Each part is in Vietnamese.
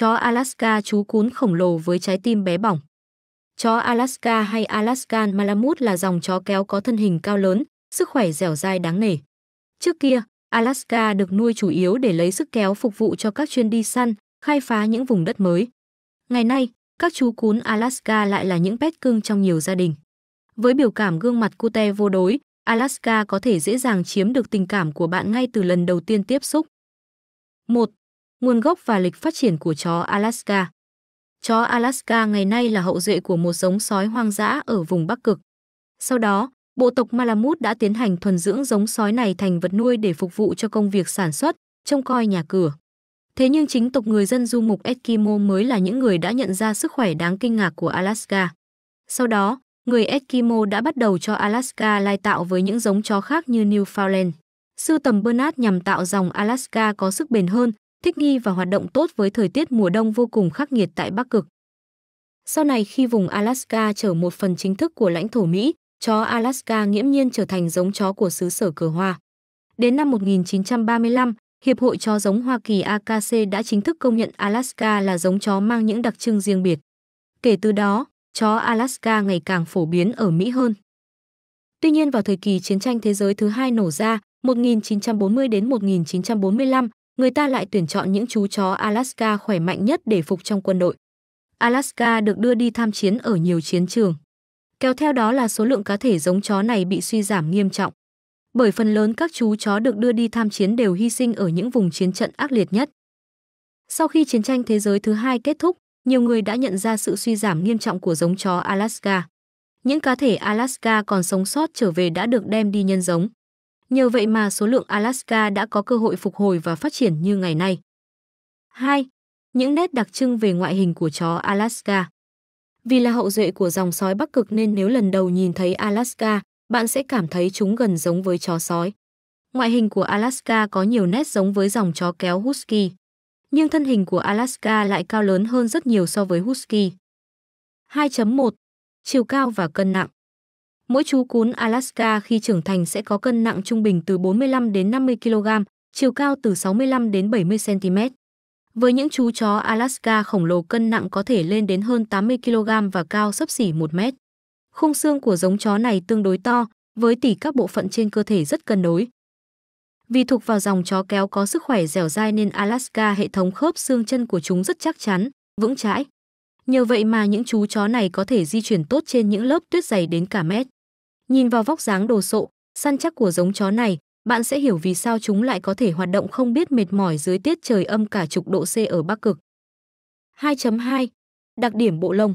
Chó Alaska chú cún khổng lồ với trái tim bé bỏng. Chó Alaska hay Alaskan Malamute là dòng chó kéo có thân hình cao lớn, sức khỏe dẻo dai đáng nể. Trước kia, Alaska được nuôi chủ yếu để lấy sức kéo phục vụ cho các chuyến đi săn, khai phá những vùng đất mới. Ngày nay, các chú cún Alaska lại là những pet cưng trong nhiều gia đình. Với biểu cảm gương mặt cute vô đối, Alaska có thể dễ dàng chiếm được tình cảm của bạn ngay từ lần đầu tiên tiếp xúc. 1. Nguồn gốc và lịch phát triển của chó Alaska Chó Alaska ngày nay là hậu duệ của một giống sói hoang dã ở vùng Bắc Cực. Sau đó, bộ tộc Malamute đã tiến hành thuần dưỡng giống sói này thành vật nuôi để phục vụ cho công việc sản xuất, trông coi nhà cửa. Thế nhưng chính tộc người dân du mục Eskimo mới là những người đã nhận ra sức khỏe đáng kinh ngạc của Alaska. Sau đó, người Eskimo đã bắt đầu cho Alaska lai tạo với những giống chó khác như Newfoundland. Sưu tầm Bernard nhằm tạo dòng Alaska có sức bền hơn, thích nghi và hoạt động tốt với thời tiết mùa đông vô cùng khắc nghiệt tại Bắc Cực. Sau này khi vùng Alaska trở một phần chính thức của lãnh thổ Mỹ, chó Alaska nghiễm nhiên trở thành giống chó của xứ sở cờ hoa. Đến năm 1935, Hiệp hội chó giống Hoa Kỳ AKC đã chính thức công nhận Alaska là giống chó mang những đặc trưng riêng biệt. Kể từ đó, chó Alaska ngày càng phổ biến ở Mỹ hơn. Tuy nhiên vào thời kỳ chiến tranh thế giới thứ hai nổ ra, 1940 đến 1945, người ta lại tuyển chọn những chú chó Alaska khỏe mạnh nhất để phục trong quân đội. Alaska được đưa đi tham chiến ở nhiều chiến trường. Kéo theo đó là số lượng cá thể giống chó này bị suy giảm nghiêm trọng. Bởi phần lớn các chú chó được đưa đi tham chiến đều hy sinh ở những vùng chiến trận ác liệt nhất. Sau khi chiến tranh thế giới thứ hai kết thúc, nhiều người đã nhận ra sự suy giảm nghiêm trọng của giống chó Alaska. Những cá thể Alaska còn sống sót trở về đã được đem đi nhân giống. Nhờ vậy mà số lượng Alaska đã có cơ hội phục hồi và phát triển như ngày nay. 2. Những nét đặc trưng về ngoại hình của chó Alaska. Vì là hậu duệ của dòng sói Bắc Cực nên nếu lần đầu nhìn thấy Alaska, bạn sẽ cảm thấy chúng gần giống với chó sói. Ngoại hình của Alaska có nhiều nét giống với dòng chó kéo Husky, nhưng thân hình của Alaska lại cao lớn hơn rất nhiều so với Husky. 2.1 Chiều cao và cân nặng Mỗi chú cún Alaska khi trưởng thành sẽ có cân nặng trung bình từ 45 đến 50 kg, chiều cao từ 65 đến 70 cm. Với những chú chó Alaska khổng lồ cân nặng có thể lên đến hơn 80 kg và cao sấp xỉ 1 mét. Khung xương của giống chó này tương đối to, với tỷ các bộ phận trên cơ thể rất cân đối. Vì thuộc vào dòng chó kéo có sức khỏe dẻo dai nên Alaska hệ thống khớp xương chân của chúng rất chắc chắn, vững chãi. Nhờ vậy mà những chú chó này có thể di chuyển tốt trên những lớp tuyết dày đến cả mét. Nhìn vào vóc dáng đồ sộ, săn chắc của giống chó này, bạn sẽ hiểu vì sao chúng lại có thể hoạt động không biết mệt mỏi dưới tiết trời âm cả chục độ C ở Bắc Cực. 2.2. Đặc điểm bộ lông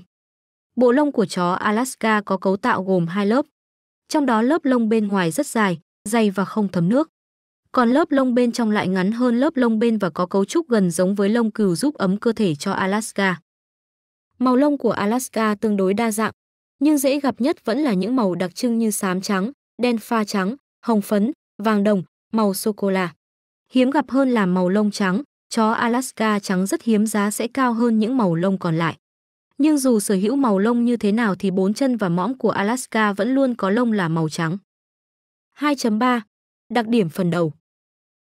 Bộ lông của chó Alaska có cấu tạo gồm hai lớp. Trong đó lớp lông bên ngoài rất dài, dày và không thấm nước. Còn lớp lông bên trong lại ngắn hơn lớp lông bên và có cấu trúc gần giống với lông cừu giúp ấm cơ thể cho Alaska. Màu lông của Alaska tương đối đa dạng, nhưng dễ gặp nhất vẫn là những màu đặc trưng như xám trắng, đen pha trắng, hồng phấn, vàng đồng, màu sô cô la. Hiếm gặp hơn là màu lông trắng, chó Alaska trắng rất hiếm giá sẽ cao hơn những màu lông còn lại. Nhưng dù sở hữu màu lông như thế nào thì bốn chân và mõm của Alaska vẫn luôn có lông là màu trắng. 2.3. Đặc điểm phần đầu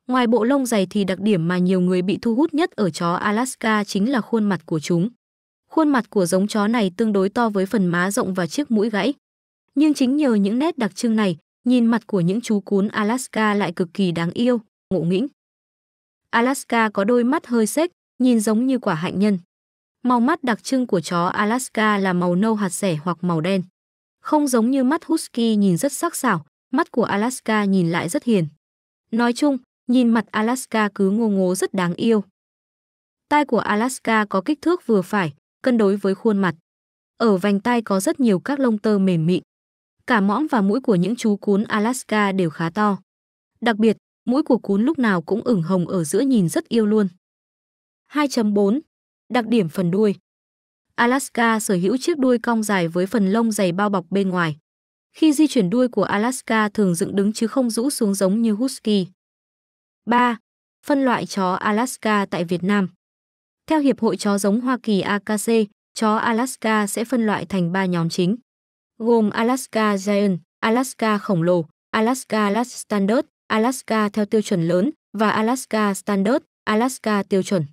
Ngoài bộ lông dày thì đặc điểm mà nhiều người bị thu hút nhất ở chó Alaska chính là khuôn mặt của chúng. Khuôn mặt của giống chó này tương đối to với phần má rộng và chiếc mũi gãy. Nhưng chính nhờ những nét đặc trưng này, nhìn mặt của những chú cún Alaska lại cực kỳ đáng yêu, ngộ nghĩnh. Alaska có đôi mắt hơi xếch, nhìn giống như quả hạnh nhân. Màu mắt đặc trưng của chó Alaska là màu nâu hạt sẻ hoặc màu đen. Không giống như mắt Husky nhìn rất sắc sảo, mắt của Alaska nhìn lại rất hiền. Nói chung, nhìn mặt Alaska cứ ngô ngố rất đáng yêu. Tai của Alaska có kích thước vừa phải, cân đối với khuôn mặt. Ở vành tai có rất nhiều các lông tơ mềm mịn. Cả mõm và mũi của những chú cún Alaska đều khá to. Đặc biệt, mũi của cún lúc nào cũng ửng hồng ở giữa nhìn rất yêu luôn. 2.4. Đặc điểm phần đuôi Alaska sở hữu chiếc đuôi cong dài với phần lông dày bao bọc bên ngoài. Khi di chuyển đuôi của Alaska thường dựng đứng chứ không rũ xuống giống như Husky. 3. Phân loại chó Alaska tại Việt Nam theo Hiệp hội chó giống Hoa Kỳ AKC, chó Alaska sẽ phân loại thành 3 nhóm chính, gồm Alaska Giant, Alaska khổng lồ, Alaska Last Standard, Alaska theo tiêu chuẩn lớn và Alaska Standard, Alaska tiêu chuẩn.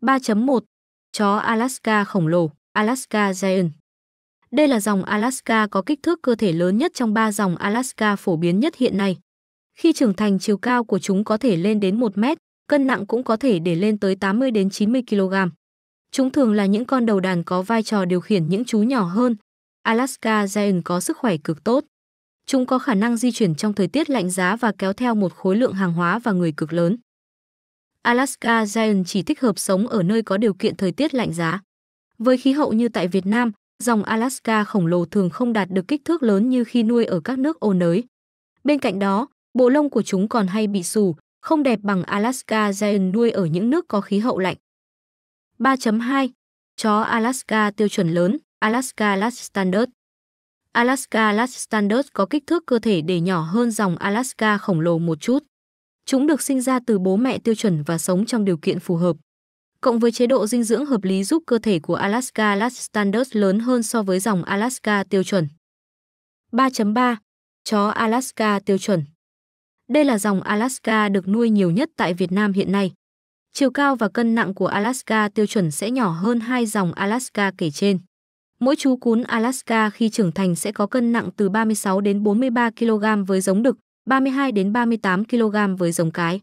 3.1 Chó Alaska khổng lồ, Alaska Giant Đây là dòng Alaska có kích thước cơ thể lớn nhất trong ba dòng Alaska phổ biến nhất hiện nay. Khi trưởng thành chiều cao của chúng có thể lên đến 1 mét, cân nặng cũng có thể để lên tới 80 đến 90 kg. Chúng thường là những con đầu đàn có vai trò điều khiển những chú nhỏ hơn. Alaska Giant có sức khỏe cực tốt. Chúng có khả năng di chuyển trong thời tiết lạnh giá và kéo theo một khối lượng hàng hóa và người cực lớn. Alaska Giant chỉ thích hợp sống ở nơi có điều kiện thời tiết lạnh giá. Với khí hậu như tại Việt Nam, dòng Alaska khổng lồ thường không đạt được kích thước lớn như khi nuôi ở các nước ô nới. Bên cạnh đó, bộ lông của chúng còn hay bị xù, không đẹp bằng Alaska Giant nuôi ở những nước có khí hậu lạnh. 3.2 Chó Alaska tiêu chuẩn lớn, Alaska Last Standard Alaska Last Standard có kích thước cơ thể để nhỏ hơn dòng Alaska khổng lồ một chút. Chúng được sinh ra từ bố mẹ tiêu chuẩn và sống trong điều kiện phù hợp. Cộng với chế độ dinh dưỡng hợp lý giúp cơ thể của Alaska Last Standard lớn hơn so với dòng Alaska tiêu chuẩn. 3.3 Chó Alaska tiêu chuẩn đây là dòng Alaska được nuôi nhiều nhất tại Việt Nam hiện nay. Chiều cao và cân nặng của Alaska tiêu chuẩn sẽ nhỏ hơn hai dòng Alaska kể trên. Mỗi chú cún Alaska khi trưởng thành sẽ có cân nặng từ 36 đến 43 kg với giống đực, 32 đến 38 kg với giống cái.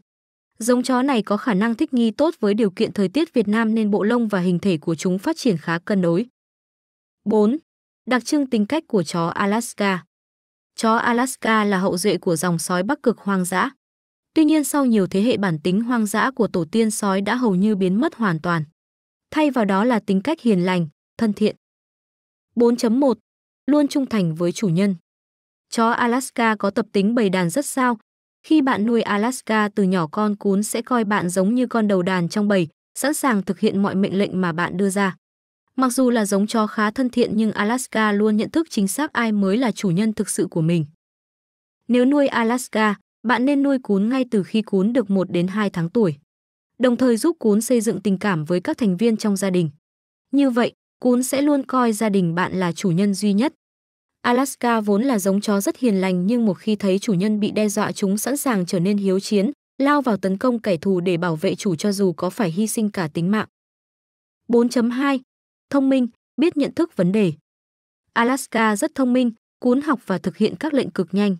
Giống chó này có khả năng thích nghi tốt với điều kiện thời tiết Việt Nam nên bộ lông và hình thể của chúng phát triển khá cân đối. 4. Đặc trưng tính cách của chó Alaska Chó Alaska là hậu duệ của dòng sói Bắc Cực hoang dã. Tuy nhiên sau nhiều thế hệ bản tính hoang dã của tổ tiên sói đã hầu như biến mất hoàn toàn. Thay vào đó là tính cách hiền lành, thân thiện. 4.1. Luôn trung thành với chủ nhân. Chó Alaska có tập tính bầy đàn rất sao. Khi bạn nuôi Alaska từ nhỏ con cún sẽ coi bạn giống như con đầu đàn trong bầy, sẵn sàng thực hiện mọi mệnh lệnh mà bạn đưa ra. Mặc dù là giống chó khá thân thiện nhưng Alaska luôn nhận thức chính xác ai mới là chủ nhân thực sự của mình. Nếu nuôi Alaska, bạn nên nuôi cún ngay từ khi cún được 1 đến 2 tháng tuổi. Đồng thời giúp cún xây dựng tình cảm với các thành viên trong gia đình. Như vậy, cún sẽ luôn coi gia đình bạn là chủ nhân duy nhất. Alaska vốn là giống chó rất hiền lành nhưng một khi thấy chủ nhân bị đe dọa chúng sẵn sàng trở nên hiếu chiến, lao vào tấn công kẻ thù để bảo vệ chủ cho dù có phải hy sinh cả tính mạng. 4.2 thông minh, biết nhận thức vấn đề. Alaska rất thông minh, cuốn học và thực hiện các lệnh cực nhanh.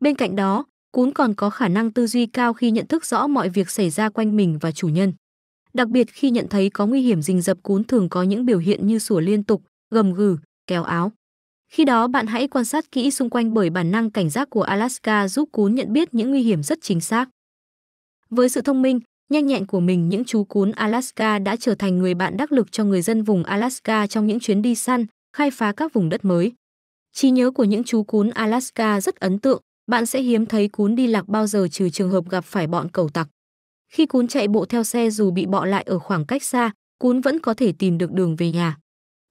Bên cạnh đó, cuốn còn có khả năng tư duy cao khi nhận thức rõ mọi việc xảy ra quanh mình và chủ nhân. Đặc biệt khi nhận thấy có nguy hiểm rình rập cuốn thường có những biểu hiện như sủa liên tục, gầm gừ, kéo áo. Khi đó bạn hãy quan sát kỹ xung quanh bởi bản năng cảnh giác của Alaska giúp cuốn nhận biết những nguy hiểm rất chính xác. Với sự thông minh, Nhanh nhẹn của mình những chú cún Alaska đã trở thành người bạn đắc lực cho người dân vùng Alaska trong những chuyến đi săn, khai phá các vùng đất mới. Trí nhớ của những chú cún Alaska rất ấn tượng, bạn sẽ hiếm thấy cún đi lạc bao giờ trừ trường hợp gặp phải bọn cẩu tặc. Khi cún chạy bộ theo xe dù bị bọ lại ở khoảng cách xa, cún vẫn có thể tìm được đường về nhà.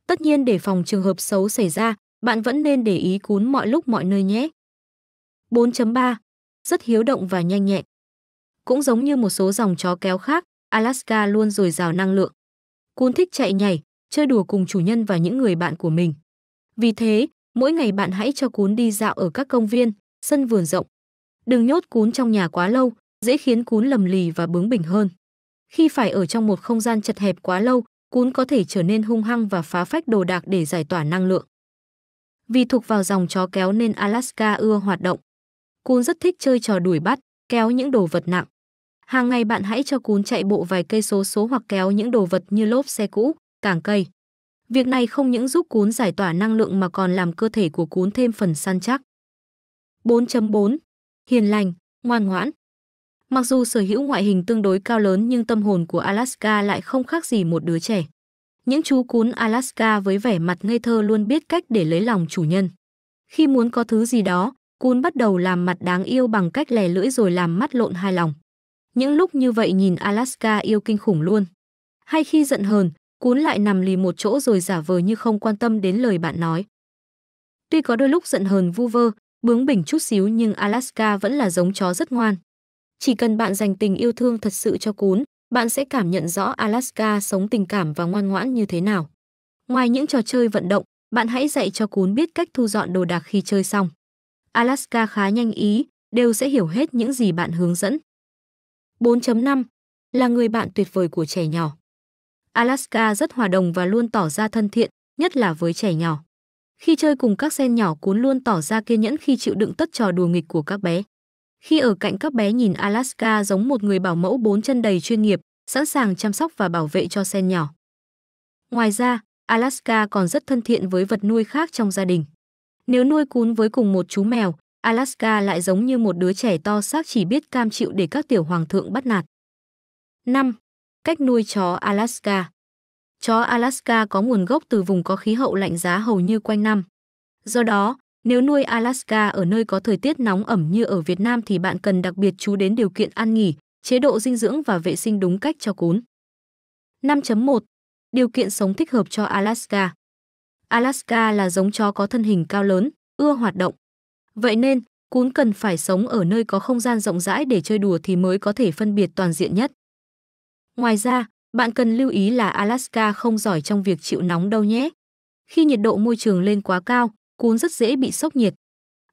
Tất nhiên để phòng trường hợp xấu xảy ra, bạn vẫn nên để ý cún mọi lúc mọi nơi nhé. 4.3. Rất hiếu động và nhanh nhẹn. Cũng giống như một số dòng chó kéo khác, Alaska luôn dồi dào năng lượng. Cún thích chạy nhảy, chơi đùa cùng chủ nhân và những người bạn của mình. Vì thế, mỗi ngày bạn hãy cho cún đi dạo ở các công viên, sân vườn rộng. Đừng nhốt cún trong nhà quá lâu, dễ khiến cún lầm lì và bướng bỉnh hơn. Khi phải ở trong một không gian chật hẹp quá lâu, cún có thể trở nên hung hăng và phá phách đồ đạc để giải tỏa năng lượng. Vì thuộc vào dòng chó kéo nên Alaska ưa hoạt động. Cún rất thích chơi trò đuổi bắt, kéo những đồ vật nặng. Hàng ngày bạn hãy cho cún chạy bộ vài cây số số hoặc kéo những đồ vật như lốp xe cũ, cảng cây. Việc này không những giúp cún giải tỏa năng lượng mà còn làm cơ thể của cún thêm phần săn chắc. 4.4. Hiền lành, ngoan ngoãn. Mặc dù sở hữu ngoại hình tương đối cao lớn nhưng tâm hồn của Alaska lại không khác gì một đứa trẻ. Những chú cún Alaska với vẻ mặt ngây thơ luôn biết cách để lấy lòng chủ nhân. Khi muốn có thứ gì đó, cún bắt đầu làm mặt đáng yêu bằng cách lè lưỡi rồi làm mắt lộn hai lòng. Những lúc như vậy nhìn Alaska yêu kinh khủng luôn. Hay khi giận hờn, cún lại nằm lì một chỗ rồi giả vờ như không quan tâm đến lời bạn nói. Tuy có đôi lúc giận hờn vu vơ, bướng bỉnh chút xíu nhưng Alaska vẫn là giống chó rất ngoan. Chỉ cần bạn dành tình yêu thương thật sự cho cún, bạn sẽ cảm nhận rõ Alaska sống tình cảm và ngoan ngoãn như thế nào. Ngoài những trò chơi vận động, bạn hãy dạy cho cún biết cách thu dọn đồ đạc khi chơi xong. Alaska khá nhanh ý, đều sẽ hiểu hết những gì bạn hướng dẫn. 4.5 là người bạn tuyệt vời của trẻ nhỏ. Alaska rất hòa đồng và luôn tỏ ra thân thiện, nhất là với trẻ nhỏ. Khi chơi cùng các sen nhỏ cuốn luôn tỏ ra kiên nhẫn khi chịu đựng tất trò đùa nghịch của các bé. Khi ở cạnh các bé nhìn Alaska giống một người bảo mẫu bốn chân đầy chuyên nghiệp, sẵn sàng chăm sóc và bảo vệ cho sen nhỏ. Ngoài ra, Alaska còn rất thân thiện với vật nuôi khác trong gia đình. Nếu nuôi cún với cùng một chú mèo, Alaska lại giống như một đứa trẻ to xác chỉ biết cam chịu để các tiểu hoàng thượng bắt nạt. 5. Cách nuôi chó Alaska Chó Alaska có nguồn gốc từ vùng có khí hậu lạnh giá hầu như quanh năm. Do đó, nếu nuôi Alaska ở nơi có thời tiết nóng ẩm như ở Việt Nam thì bạn cần đặc biệt chú đến điều kiện ăn nghỉ, chế độ dinh dưỡng và vệ sinh đúng cách cho cún. 5.1. Điều kiện sống thích hợp cho Alaska Alaska là giống chó có thân hình cao lớn, ưa hoạt động, Vậy nên, cún cần phải sống ở nơi có không gian rộng rãi để chơi đùa thì mới có thể phân biệt toàn diện nhất. Ngoài ra, bạn cần lưu ý là Alaska không giỏi trong việc chịu nóng đâu nhé. Khi nhiệt độ môi trường lên quá cao, cún rất dễ bị sốc nhiệt.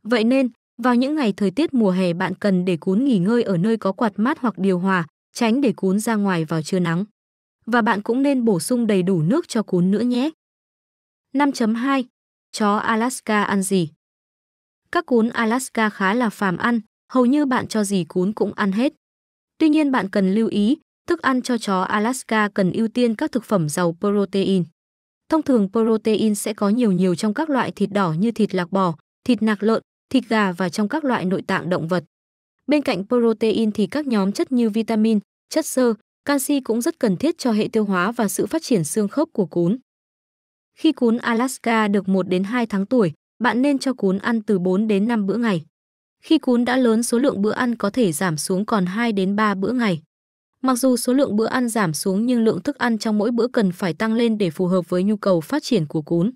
Vậy nên, vào những ngày thời tiết mùa hè bạn cần để cún nghỉ ngơi ở nơi có quạt mát hoặc điều hòa, tránh để cún ra ngoài vào trưa nắng. Và bạn cũng nên bổ sung đầy đủ nước cho cún nữa nhé. 5.2. Chó Alaska ăn gì? Các cún Alaska khá là phàm ăn, hầu như bạn cho gì cún cũng ăn hết. Tuy nhiên bạn cần lưu ý, thức ăn cho chó Alaska cần ưu tiên các thực phẩm giàu protein. Thông thường protein sẽ có nhiều nhiều trong các loại thịt đỏ như thịt lạc bò, thịt nạc lợn, thịt gà và trong các loại nội tạng động vật. Bên cạnh protein thì các nhóm chất như vitamin, chất xơ, canxi cũng rất cần thiết cho hệ tiêu hóa và sự phát triển xương khớp của cún. Khi cún Alaska được 1 đến 2 tháng tuổi, bạn nên cho cún ăn từ 4 đến 5 bữa ngày. Khi cún đã lớn số lượng bữa ăn có thể giảm xuống còn 2 đến 3 bữa ngày. Mặc dù số lượng bữa ăn giảm xuống nhưng lượng thức ăn trong mỗi bữa cần phải tăng lên để phù hợp với nhu cầu phát triển của cún.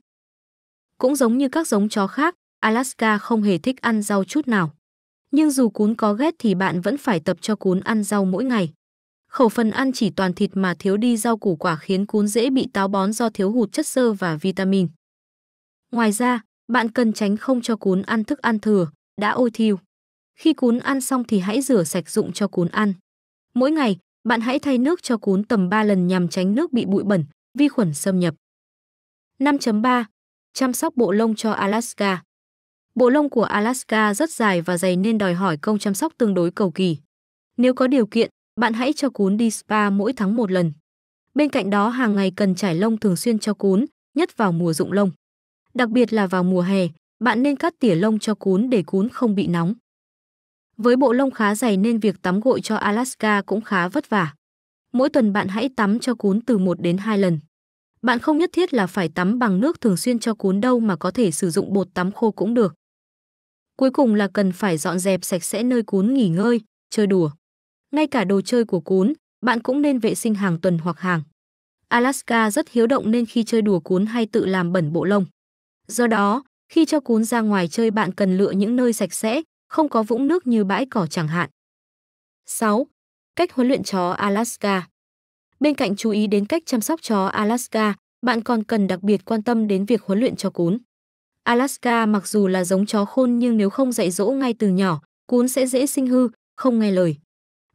Cũng giống như các giống chó khác, Alaska không hề thích ăn rau chút nào. Nhưng dù cún có ghét thì bạn vẫn phải tập cho cún ăn rau mỗi ngày. Khẩu phần ăn chỉ toàn thịt mà thiếu đi rau củ quả khiến cún dễ bị táo bón do thiếu hụt chất xơ và vitamin. Ngoài ra, bạn cần tránh không cho cún ăn thức ăn thừa, đã ôi thiêu. Khi cún ăn xong thì hãy rửa sạch dụng cho cún ăn. Mỗi ngày, bạn hãy thay nước cho cún tầm 3 lần nhằm tránh nước bị bụi bẩn, vi khuẩn xâm nhập. 5.3. Chăm sóc bộ lông cho Alaska. Bộ lông của Alaska rất dài và dày nên đòi hỏi công chăm sóc tương đối cầu kỳ. Nếu có điều kiện, bạn hãy cho cún đi spa mỗi tháng một lần. Bên cạnh đó hàng ngày cần trải lông thường xuyên cho cún, nhất vào mùa rụng lông. Đặc biệt là vào mùa hè, bạn nên cắt tỉa lông cho cún để cún không bị nóng. Với bộ lông khá dày nên việc tắm gội cho Alaska cũng khá vất vả. Mỗi tuần bạn hãy tắm cho cún từ 1 đến 2 lần. Bạn không nhất thiết là phải tắm bằng nước thường xuyên cho cún đâu mà có thể sử dụng bột tắm khô cũng được. Cuối cùng là cần phải dọn dẹp sạch sẽ nơi cún nghỉ ngơi, chơi đùa. Ngay cả đồ chơi của cún, bạn cũng nên vệ sinh hàng tuần hoặc hàng. Alaska rất hiếu động nên khi chơi đùa cún hay tự làm bẩn bộ lông. Do đó, khi cho cún ra ngoài chơi bạn cần lựa những nơi sạch sẽ, không có vũng nước như bãi cỏ chẳng hạn. 6. Cách huấn luyện chó Alaska Bên cạnh chú ý đến cách chăm sóc chó Alaska, bạn còn cần đặc biệt quan tâm đến việc huấn luyện cho cún. Alaska mặc dù là giống chó khôn nhưng nếu không dạy dỗ ngay từ nhỏ, cún sẽ dễ sinh hư, không nghe lời.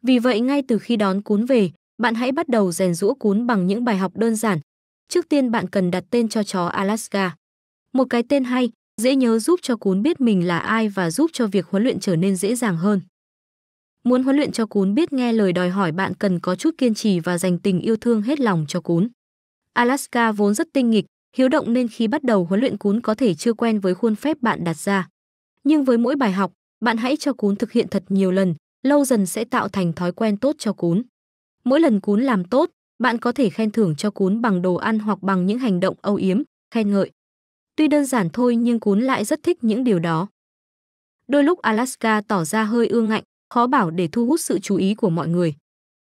Vì vậy ngay từ khi đón cún về, bạn hãy bắt đầu rèn rũa cún bằng những bài học đơn giản. Trước tiên bạn cần đặt tên cho chó Alaska. Một cái tên hay, dễ nhớ giúp cho cún biết mình là ai và giúp cho việc huấn luyện trở nên dễ dàng hơn. Muốn huấn luyện cho cún biết nghe lời đòi hỏi bạn cần có chút kiên trì và dành tình yêu thương hết lòng cho cún. Alaska vốn rất tinh nghịch, hiếu động nên khi bắt đầu huấn luyện cún có thể chưa quen với khuôn phép bạn đặt ra. Nhưng với mỗi bài học, bạn hãy cho cún thực hiện thật nhiều lần, lâu dần sẽ tạo thành thói quen tốt cho cún. Mỗi lần cún làm tốt, bạn có thể khen thưởng cho cún bằng đồ ăn hoặc bằng những hành động âu yếm, khen ngợi. Tuy đơn giản thôi nhưng Cún lại rất thích những điều đó. Đôi lúc Alaska tỏ ra hơi ương ngạnh, khó bảo để thu hút sự chú ý của mọi người.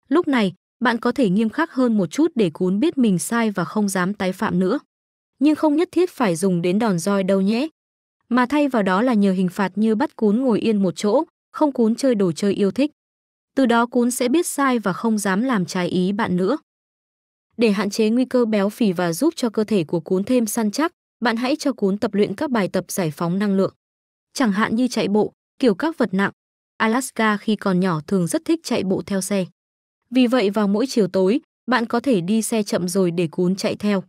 Lúc này, bạn có thể nghiêm khắc hơn một chút để Cún biết mình sai và không dám tái phạm nữa. Nhưng không nhất thiết phải dùng đến đòn roi đâu nhé. Mà thay vào đó là nhờ hình phạt như bắt Cún ngồi yên một chỗ, không Cún chơi đồ chơi yêu thích. Từ đó Cún sẽ biết sai và không dám làm trái ý bạn nữa. Để hạn chế nguy cơ béo phì và giúp cho cơ thể của Cún thêm săn chắc, bạn hãy cho cuốn tập luyện các bài tập giải phóng năng lượng. Chẳng hạn như chạy bộ, kiểu các vật nặng. Alaska khi còn nhỏ thường rất thích chạy bộ theo xe. Vì vậy vào mỗi chiều tối, bạn có thể đi xe chậm rồi để cuốn chạy theo.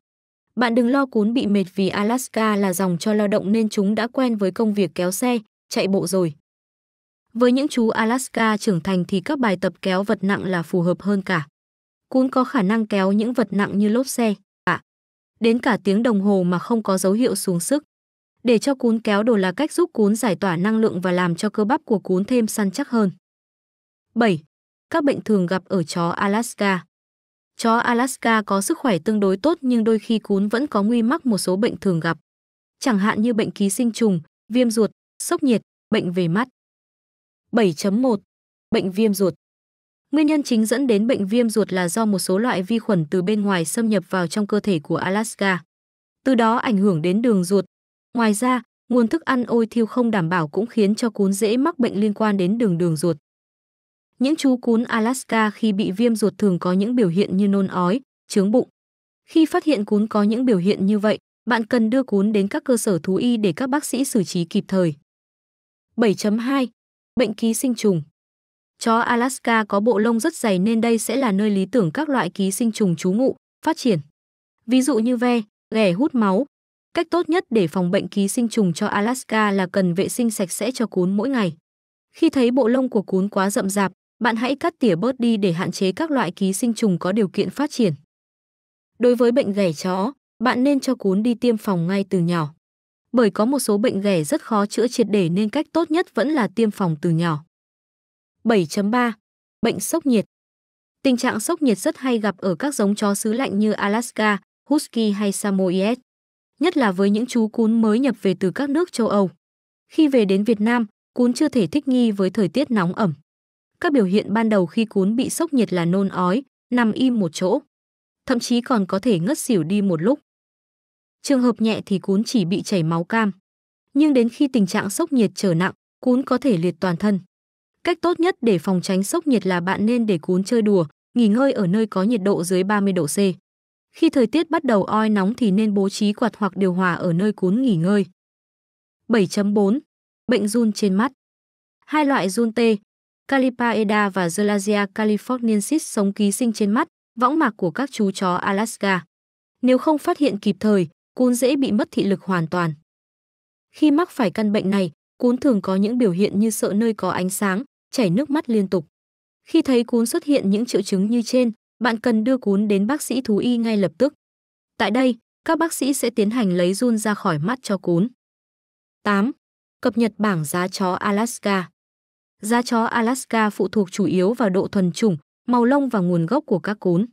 Bạn đừng lo cuốn bị mệt vì Alaska là dòng cho lao động nên chúng đã quen với công việc kéo xe, chạy bộ rồi. Với những chú Alaska trưởng thành thì các bài tập kéo vật nặng là phù hợp hơn cả. Cuốn có khả năng kéo những vật nặng như lốp xe, đến cả tiếng đồng hồ mà không có dấu hiệu xuống sức. Để cho cún kéo đồ là cách giúp cún giải tỏa năng lượng và làm cho cơ bắp của cún thêm săn chắc hơn. 7. Các bệnh thường gặp ở chó Alaska Chó Alaska có sức khỏe tương đối tốt nhưng đôi khi cún vẫn có nguy mắc một số bệnh thường gặp, chẳng hạn như bệnh ký sinh trùng, viêm ruột, sốc nhiệt, bệnh về mắt. 7.1. Bệnh viêm ruột Nguyên nhân chính dẫn đến bệnh viêm ruột là do một số loại vi khuẩn từ bên ngoài xâm nhập vào trong cơ thể của Alaska. Từ đó ảnh hưởng đến đường ruột. Ngoài ra, nguồn thức ăn ôi thiêu không đảm bảo cũng khiến cho cún dễ mắc bệnh liên quan đến đường đường ruột. Những chú cún Alaska khi bị viêm ruột thường có những biểu hiện như nôn ói, chướng bụng. Khi phát hiện cún có những biểu hiện như vậy, bạn cần đưa cún đến các cơ sở thú y để các bác sĩ xử trí kịp thời. 7.2. Bệnh ký sinh trùng Chó Alaska có bộ lông rất dày nên đây sẽ là nơi lý tưởng các loại ký sinh trùng trú ngụ, phát triển. Ví dụ như ve, ghẻ hút máu. Cách tốt nhất để phòng bệnh ký sinh trùng cho Alaska là cần vệ sinh sạch sẽ cho cún mỗi ngày. Khi thấy bộ lông của cún quá rậm rạp, bạn hãy cắt tỉa bớt đi để hạn chế các loại ký sinh trùng có điều kiện phát triển. Đối với bệnh ghẻ chó, bạn nên cho cún đi tiêm phòng ngay từ nhỏ. Bởi có một số bệnh ghẻ rất khó chữa triệt để nên cách tốt nhất vẫn là tiêm phòng từ nhỏ. 7.3 Bệnh sốc nhiệt Tình trạng sốc nhiệt rất hay gặp ở các giống chó xứ lạnh như Alaska, Husky hay Samoyed, nhất là với những chú cún mới nhập về từ các nước châu Âu. Khi về đến Việt Nam, cún chưa thể thích nghi với thời tiết nóng ẩm. Các biểu hiện ban đầu khi cún bị sốc nhiệt là nôn ói, nằm im một chỗ, thậm chí còn có thể ngất xỉu đi một lúc. Trường hợp nhẹ thì cún chỉ bị chảy máu cam, nhưng đến khi tình trạng sốc nhiệt trở nặng, cún có thể liệt toàn thân. Cách tốt nhất để phòng tránh sốc nhiệt là bạn nên để cún chơi đùa, nghỉ ngơi ở nơi có nhiệt độ dưới 30 độ C. Khi thời tiết bắt đầu oi nóng thì nên bố trí quạt hoặc điều hòa ở nơi cún nghỉ ngơi. 7.4. Bệnh run trên mắt Hai loại run tê, Calipaeda và Zelasia californiensis sống ký sinh trên mắt, võng mạc của các chú chó Alaska. Nếu không phát hiện kịp thời, cún dễ bị mất thị lực hoàn toàn. Khi mắc phải căn bệnh này, cún thường có những biểu hiện như sợ nơi có ánh sáng, chảy nước mắt liên tục. Khi thấy cún xuất hiện những triệu chứng như trên, bạn cần đưa cún đến bác sĩ thú y ngay lập tức. Tại đây, các bác sĩ sẽ tiến hành lấy run ra khỏi mắt cho cún. 8. Cập nhật bảng giá chó Alaska Giá chó Alaska phụ thuộc chủ yếu vào độ thuần chủng, màu lông và nguồn gốc của các cún.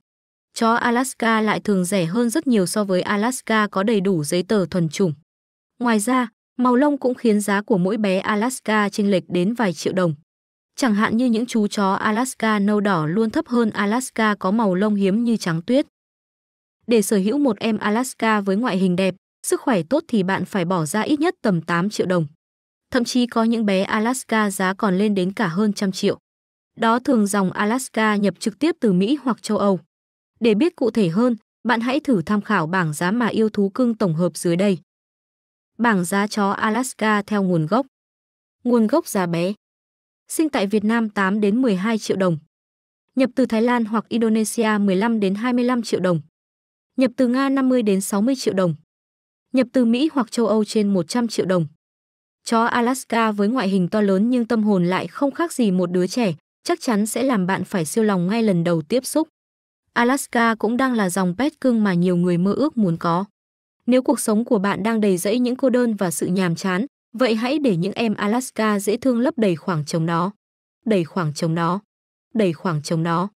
Chó Alaska lại thường rẻ hơn rất nhiều so với Alaska có đầy đủ giấy tờ thuần chủng. Ngoài ra, màu lông cũng khiến giá của mỗi bé Alaska chênh lệch đến vài triệu đồng chẳng hạn như những chú chó Alaska nâu đỏ luôn thấp hơn Alaska có màu lông hiếm như trắng tuyết. Để sở hữu một em Alaska với ngoại hình đẹp, sức khỏe tốt thì bạn phải bỏ ra ít nhất tầm 8 triệu đồng. Thậm chí có những bé Alaska giá còn lên đến cả hơn trăm triệu. Đó thường dòng Alaska nhập trực tiếp từ Mỹ hoặc châu Âu. Để biết cụ thể hơn, bạn hãy thử tham khảo bảng giá mà yêu thú cưng tổng hợp dưới đây. Bảng giá chó Alaska theo nguồn gốc. Nguồn gốc giá bé sinh tại Việt Nam 8 đến 12 triệu đồng. Nhập từ Thái Lan hoặc Indonesia 15 đến 25 triệu đồng. Nhập từ Nga 50 đến 60 triệu đồng. Nhập từ Mỹ hoặc châu Âu trên 100 triệu đồng. Chó Alaska với ngoại hình to lớn nhưng tâm hồn lại không khác gì một đứa trẻ, chắc chắn sẽ làm bạn phải siêu lòng ngay lần đầu tiếp xúc. Alaska cũng đang là dòng pet cưng mà nhiều người mơ ước muốn có. Nếu cuộc sống của bạn đang đầy rẫy những cô đơn và sự nhàm chán, Vậy hãy để những em Alaska dễ thương lấp đầy khoảng trống nó, đầy khoảng trống nó, đầy khoảng trống nó.